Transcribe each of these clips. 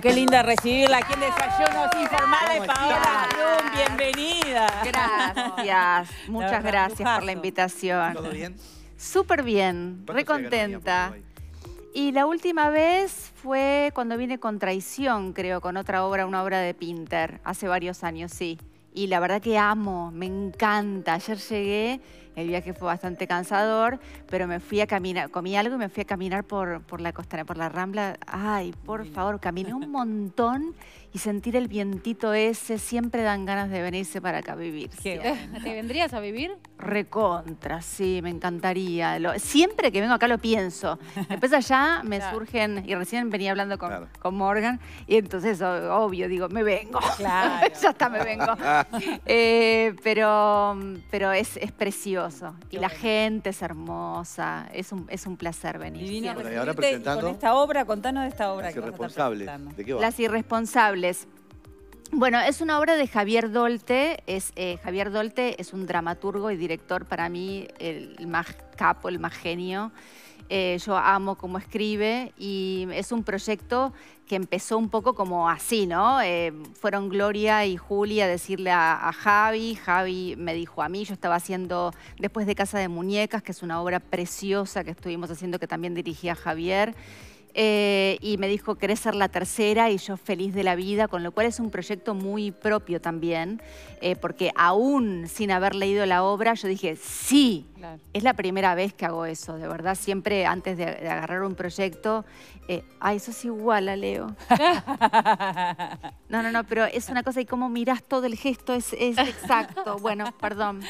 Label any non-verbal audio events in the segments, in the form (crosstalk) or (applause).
qué linda recibirla aquí en Desayunos Informales, Paola bienvenida. Gracias, muchas gracias por la invitación. ¿Todo bien? Súper bien, recontenta. Y la última vez fue cuando vine con Traición, creo, con otra obra, una obra de Pinter, hace varios años, sí. Y la verdad que amo, me encanta. Ayer llegué el viaje fue bastante cansador, pero me fui a caminar, comí algo y me fui a caminar por, por la costa, por la rambla. Ay, por favor, caminé un (laughs) montón y sentir el vientito ese, siempre dan ganas de venirse para acá a vivir. ¿Qué? ¿Te vendrías a vivir? Recontra, sí, me encantaría. siempre que vengo acá lo pienso. Después allá (laughs) me surgen, y recién venía hablando con, Morgan, y entonces, obvio, digo, me vengo. Claro. (laughs) ya está, me vengo. Eh, pero, pero es, es precioso Mm, y la gente es hermosa. Es un, placer venir. presentando. Con esta obra, contanos de esta obra. Las irresponsables. Las irresponsables. Bueno, es una obra de Javier Dolte. Es, eh, Javier Dolte es un dramaturgo y director para mí el más capo, el más genio. Eh, yo amo cómo escribe y es un proyecto que empezó un poco como así, ¿no? Eh, fueron Gloria y Julia a decirle a, Javi, Javi me dijo a mí, yo estaba haciendo después de Casa de Muñecas, que es una obra preciosa que estuvimos haciendo que también dirigía Javier. Eh, y me dijo, querés ser la tercera y yo feliz de la vida, con lo cual es un proyecto muy propio también, porque aún sin haber leído la obra, yo dije, sí, es la primera vez que hago eso, de verdad. Siempre antes de, agarrar un proyecto, eh, eso es igual a Leo. (laughs) no, no, no, pero es una cosa y cómo miras todo el gesto es, exacto. Bueno, perdón,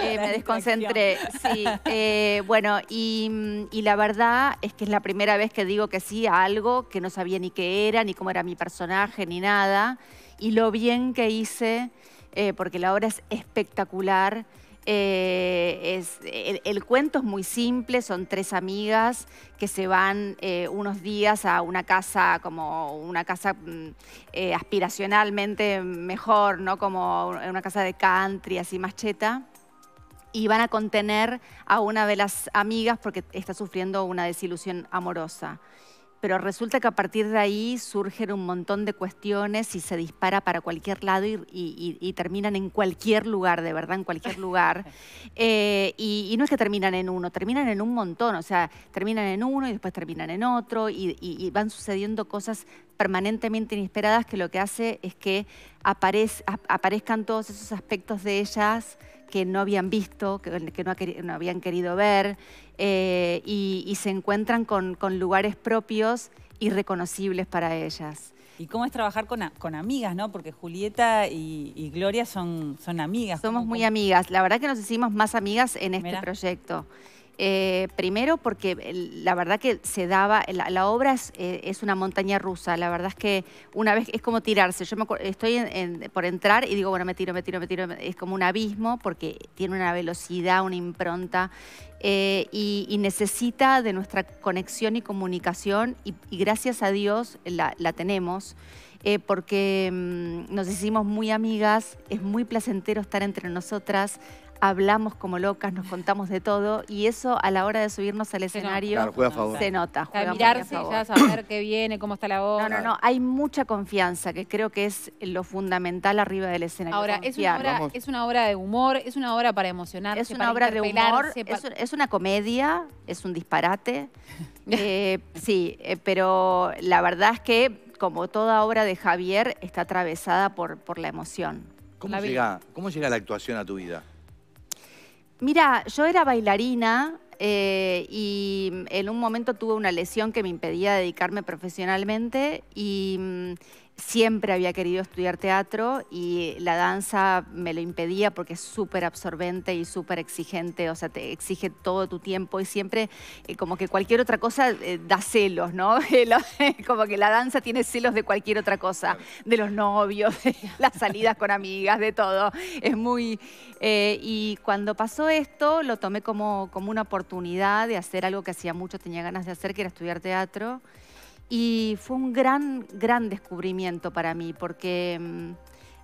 eh, me desconcentré. Sí, eh, bueno, y, la verdad es que es la primera vez que digo que sí a algo que no sabía ni qué era, ni cómo era mi personaje, ni nada. Y lo bien que hice, eh, porque la obra es espectacular. Eh, es, el, cuento es muy simple, son tres amigas que se van eh, unos días a una casa como una casa mm, eh, aspiracionalmente mejor, ¿no? Como una casa de country, así Macheta, y van a contener a una de las amigas porque está sufriendo una desilusión amorosa pero resulta que a partir de ahí surgen un montón de cuestiones y se dispara para cualquier lado y, terminan en cualquier lugar, de verdad, en cualquier lugar. (laughs) Eh, y, no es que terminan en uno, terminan en un montón, o sea, terminan en uno y después terminan en otro y van sucediendo cosas permanentemente inesperadas que lo que hace es que aparezcan todos esos aspectos de ellas que no habían visto, que, no, habían querido ver, eh, y, se encuentran con, lugares propios y reconocibles para ellas. ¿Y cómo es trabajar con, amigas, no? Porque Julieta y, Gloria son, son amigas. Somos muy amigas. La verdad que nos hicimos más amigas en este proyecto. Eh, primero porque la verdad que se daba, la, obra eh, es, una montaña rusa, la verdad es que una vez es como tirarse, yo estoy por entrar y digo, bueno, me tiro, me tiro, me tiro, es como un abismo porque tiene una velocidad, una impronta eh, y, necesita de nuestra conexión y comunicación y, gracias a Dios la tenemos. Eh, porque mm, nos hicimos muy amigas, es muy placentero estar entre nosotras, hablamos como locas, nos contamos de todo y eso a la hora de subirnos al escenario se nota. mirarse, ya saber qué viene, cómo está la voz. No, no, no, hay mucha confianza que creo que es lo fundamental arriba del escenario. Ahora, es una, obra, de humor, es una obra para emocionarse, Es una obra de humor, es, una comedia, es un disparate. (laughs) Eh, sí, eh, pero la verdad es que como toda obra de Javier, está atravesada por, la emoción. ¿Cómo, llega, la actuación a tu vida? Mira, yo era bailarina eh, y en un momento tuve una lesión que me impedía dedicarme profesionalmente y mm, Siempre había querido estudiar teatro y la danza me lo impedía porque es súper absorbente y súper exigente, o sea, te exige todo tu tiempo y siempre, eh, como que cualquier otra cosa eh, da celos, ¿no? (laughs) (laughs) como que la danza tiene celos de cualquier otra cosa, de los novios, (laughs) de las salidas con amigas, de todo. Es muy... Eh, y cuando pasó esto, lo tomé como, como una oportunidad de hacer algo que hacía mucho, tenía ganas de hacer, que era estudiar teatro. Y fue un gran, gran descubrimiento para mí, porque mm,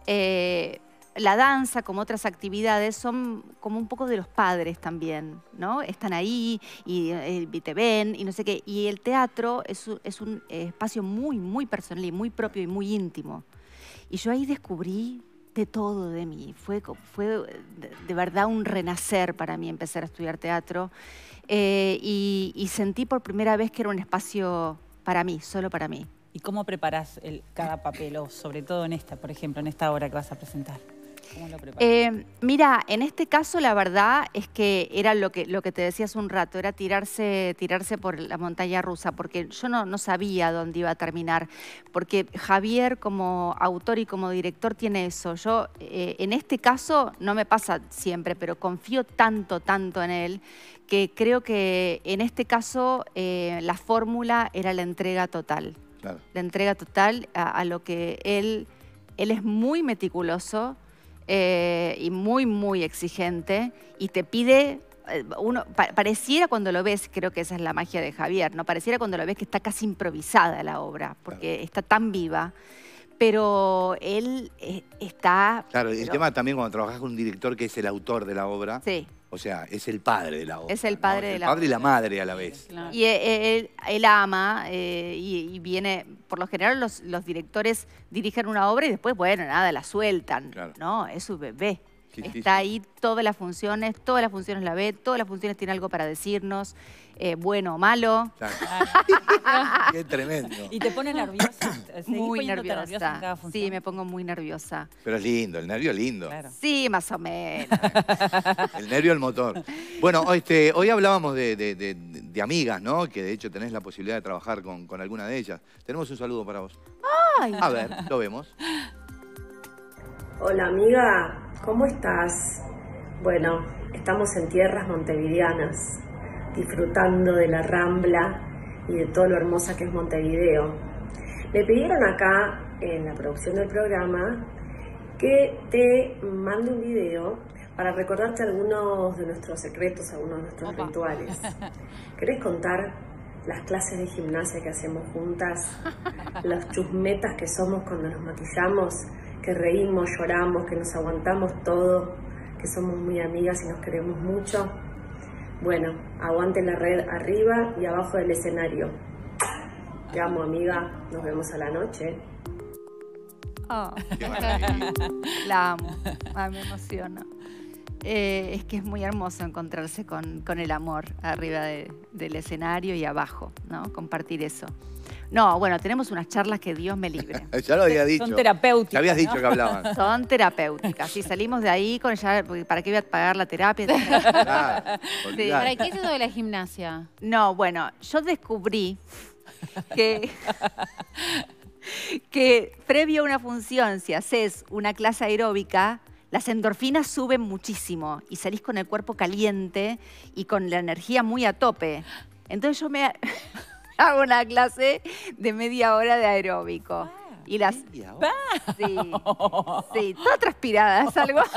eh, la danza, como otras actividades, son como un poco de los padres también, ¿no? Están ahí y, eh, te ven y no sé qué. Y el teatro es, un espacio muy, muy personal y muy propio y muy íntimo. Y yo ahí descubrí de todo de mí. Fue, fue de verdad un renacer para mí empezar a estudiar teatro. Eh, y sentí por primera vez que era un espacio para mí, solo para mí. ¿Y cómo preparas cada papel, o sobre todo en esta, por ejemplo, en esta obra que vas a presentar? Eh, mira, en este caso la verdad es que era lo que, lo que te decía hace un rato, era tirarse, tirarse por la montaña rusa, porque yo no, no sabía dónde iba a terminar, porque Javier como autor y como director tiene eso. Yo eh, en este caso no me pasa siempre, pero confío tanto, tanto en él, que creo que en este caso eh, la fórmula era la entrega total. La entrega total a, a lo que él, él es muy meticuloso. Eh, y muy, muy exigente y te pide eh, uno pareciera cuando lo ves, creo que esa es la magia de Javier, ¿no? Pareciera cuando lo ves que está casi improvisada la obra, porque está tan viva. Pero él eh, está. Claro, y el tema también cuando trabajas con un director que es el autor de la obra. Sí. O sea, es el padre de la obra. Es el padre de el padre y la madre a la vez. Y eh, eh, él, ama eh, y, viene, por lo general los, directores dirigen una obra y después, bueno, nada, la sueltan, ¿no? Es su bebé. Está ahí todas las funciones, todas las funciones la ve, todas las funciones tiene algo para decirnos, eh, bueno o malo. Qué tremendo. Y te pone nerviosa. Muy nerviosa. sí, me pongo muy nerviosa. Pero es lindo, el nervio es lindo. Sí, más o menos. el nervio el motor. Bueno, este, hoy hablábamos de, amigas, ¿no? Que de hecho tenés la posibilidad de trabajar con, con alguna de ellas. Tenemos un saludo para vos. A ver, lo vemos. Hola amiga, ¿Cómo estás? Bueno, estamos en tierras montevideanas, disfrutando de la rambla y de todo lo hermosa que es Montevideo. Me pidieron acá en la producción del programa que te mande un video para recordarte algunos de nuestros secretos, algunos de nuestros rituales. (laughs) ¿Querés contar las clases de gimnasia que hacemos juntas? (laughs) las chusmetas que somos cuando nos maquillamos que reímos, lloramos, que nos aguantamos todo, que somos muy amigas y nos queremos mucho. Bueno, aguante la red arriba y abajo del escenario. Te amo, amiga. Nos vemos a la noche. Oh. la amo. Ah, me emociona. Eh, es que es muy hermoso encontrarse con, el amor arriba del escenario y abajo, ¿no? Compartir eso. No, bueno, tenemos unas charlas que Dios me libre. (laughs) ya lo había dicho. Son terapéuticas. Ya habías dicho que hablaban. (laughs) Son terapéuticas. Si salimos de ahí con ¿para qué voy a pagar la terapia? (laughs) ¿Para qué es eso de la gimnasia? No, bueno, yo descubrí que, que previo a una función, si haces una clase aeróbica, las endorfinas suben muchísimo y salís con el cuerpo caliente y con la energía muy a tope. Entonces yo me... (laughs) hago una clase de media hora de aeróbico. Ah, y las... Media hora. Sí, sí, toda transpirada, algo... (laughs)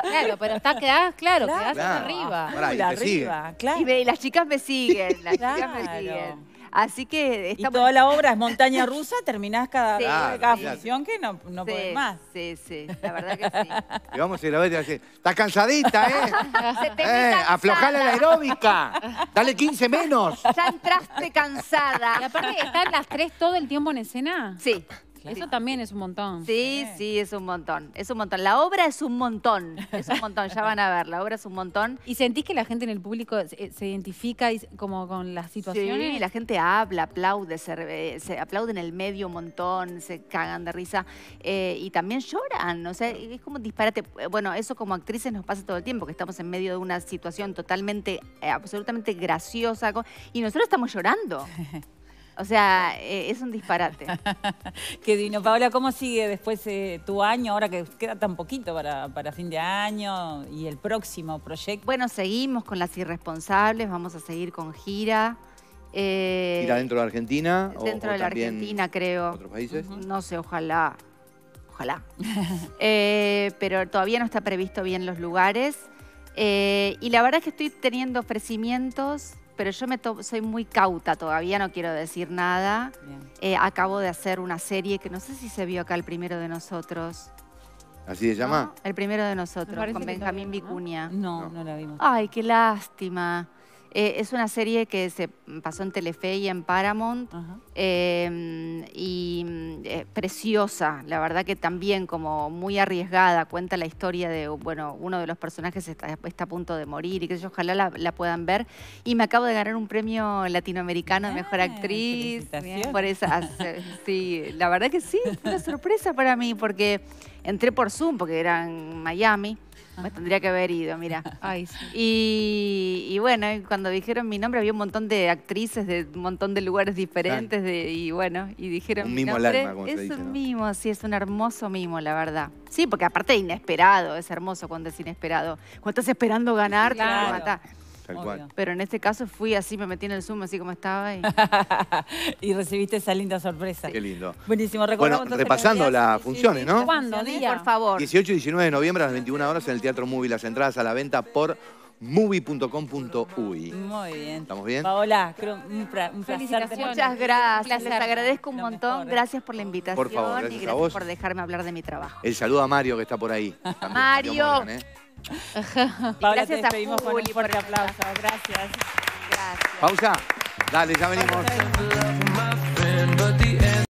Claro, pero está, quedada, claro, quedás arriba. arriba, claro. y, las chicas me siguen, las chicas me siguen. Así que... Y toda la obra es montaña rusa, terminás cada, (laughs) ah, función que no, no podés más. Sí, sí, la verdad que sí. (laughs) Y vamos a ir a ver, así. estás cansadita, ¿eh? (laughs) eh aflojala la aeróbica, dale 15 menos. Ya entraste cansada. Y aparte, ¿están las tres todo el tiempo en escena? Sí. Eso también es un montón. Sí, sí, es un montón. Es un montón. La obra es un montón. Es un montón, ya van a ver. La obra es un montón. ¿Y sentís que la gente en el público se, eh, identifica como con la situación? Sí, la gente habla, aplaude, se, aplaude en el medio un montón, se cagan de risa eh, y también lloran. O sea, es como disparate. Bueno, eso como actrices nos pasa todo el tiempo, que estamos en medio de una situación totalmente, eh, absolutamente graciosa y nosotros estamos llorando. (laughs) O sea, eh, es un disparate. (laughs) Qué divino. Paola, ¿cómo sigue después eh, tu año, ahora que queda tan poquito para, para, fin de año y el próximo proyecto? Bueno, seguimos con Las Irresponsables, vamos a seguir con gira. Eh, ¿Gira dentro de la Argentina? Dentro de la Argentina, creo. ¿Otros países? No sé, ojalá. Ojalá. (laughs) pero todavía no está previsto bien los lugares. y la verdad es que estoy teniendo ofrecimientos pero yo me soy muy cauta todavía, no quiero decir nada. Eh, acabo de hacer una serie que no sé si se vio acá, El Primero de Nosotros. ¿Así se llama? El Primero de Nosotros, con Benjamín Vicuña. no, no la vimos. Ay, qué lástima. Eh, es una serie que se pasó en Telefe y en Paramount. Em, y mm, es eh, preciosa, la verdad que también como muy arriesgada. Cuenta la historia de, bueno, uno de los personajes está, está a punto de morir y que ellos ojalá la, puedan ver. Y me acabo de ganar un premio latinoamericano de ah, Mejor Actriz. Por esas. (laughs) sí, la verdad que sí, una sorpresa para mí porque... Entré por Zoom porque era en Miami. Ah. Me tendría que haber ido, mira. (laughs) Ay, sí. y, bueno, cuando dijeron mi nombre había un montón de actrices de un montón de lugares diferentes y bueno, y dijeron un mimo mi nombre. es un mimo, sí, es un hermoso mimo, la verdad. Sí, porque aparte inesperado, es hermoso cuando es inesperado. Cuando estás esperando ganar, claro. Pero en este caso fui así, me metí en el Zoom así como estaba. Y, (laughs) recibiste esa linda sorpresa. Qué lindo. Buenísimo. bueno, repasando las funciones, ¿no? ¿Cuándo? Día? Por favor. 18 y 19 de noviembre a las 21 horas en el Teatro Movie. Las entradas a la venta por movie.com.uy. Muy bien. ¿Estamos bien? Paola, un, placer. Muchas gracias. Les agradezco un montón. Gracias por la invitación. Por favor, gracias y por dejarme hablar de mi trabajo. El saludo a Mario que está por ahí. Mario. ¿eh? Paula, gracias te despedimos a con un fuerte aplauso. Gracias. Gracias. Pausa. Dale, ya venimos.